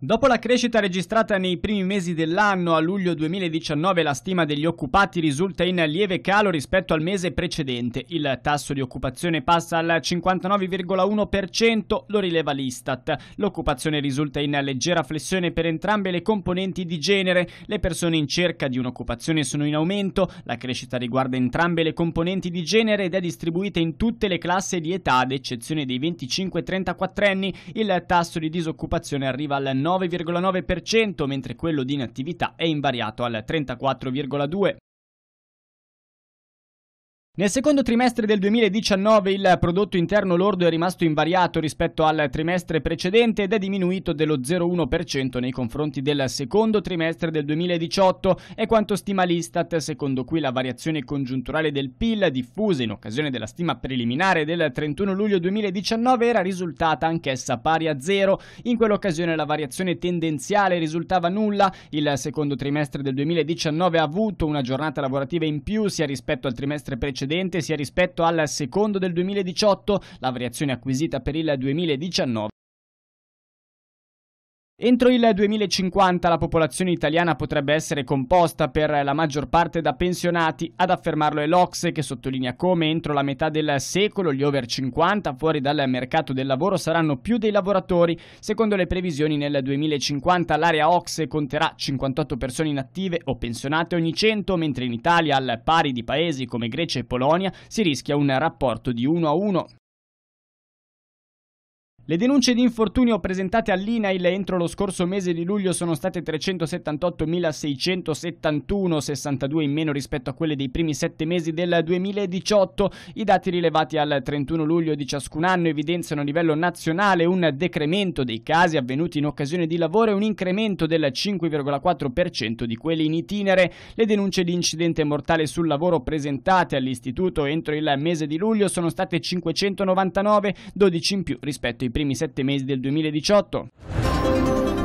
Dopo la crescita registrata nei primi mesi dell'anno, a luglio 2019 la stima degli occupati risulta in lieve calo rispetto al mese precedente. Il tasso di occupazione passa al 59,1%, lo rileva l'Istat. L'occupazione risulta in leggera flessione per entrambe le componenti di genere. Le persone in cerca di un'occupazione sono in aumento, la crescita riguarda entrambe le componenti di genere ed è distribuita in tutte le classi di età, ad eccezione dei 25-34 anni. Il tasso di disoccupazione arriva al 9%. 9,9%, mentre quello di inattività è invariato al 34,2%. Nel secondo trimestre del 2019 il prodotto interno lordo è rimasto invariato rispetto al trimestre precedente ed è diminuito dello 0,1% nei confronti del secondo trimestre del 2018, è quanto stima l'Istat, secondo cui la variazione congiunturale del PIL diffusa in occasione della stima preliminare del 31 luglio 2019 era risultata anch'essa pari a zero. In quell'occasione la variazione tendenziale risultava nulla, il secondo trimestre del 2019 ha avuto una giornata lavorativa in più sia rispetto al trimestre precedente precedente sia rispetto al secondo del 2018 la variazione acquisita per il 2019 Entro il 2050 la popolazione italiana potrebbe essere composta per la maggior parte da pensionati, ad affermarlo è l'Ox che sottolinea come entro la metà del secolo gli over 50 fuori dal mercato del lavoro saranno più dei lavoratori. Secondo le previsioni nel 2050 l'area Ox conterà 58 persone inattive o pensionate ogni 100, mentre in Italia al pari di paesi come Grecia e Polonia si rischia un rapporto di 1 a 1. Le denunce di infortunio presentate all'INAIL entro lo scorso mese di luglio sono state 378.671, 62 in meno rispetto a quelle dei primi sette mesi del 2018. I dati rilevati al 31 luglio di ciascun anno evidenziano a livello nazionale un decremento dei casi avvenuti in occasione di lavoro e un incremento del 5,4% di quelli in itinere. Le denunce di incidente mortale sul lavoro presentate all'Istituto entro il mese di luglio sono state 599, 12 in più rispetto ai primi primi sette mesi del 2018.